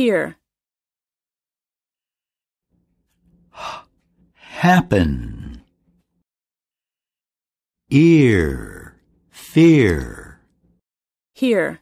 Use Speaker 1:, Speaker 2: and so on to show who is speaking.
Speaker 1: Here.
Speaker 2: Happen. Ear. Fear.
Speaker 1: Here.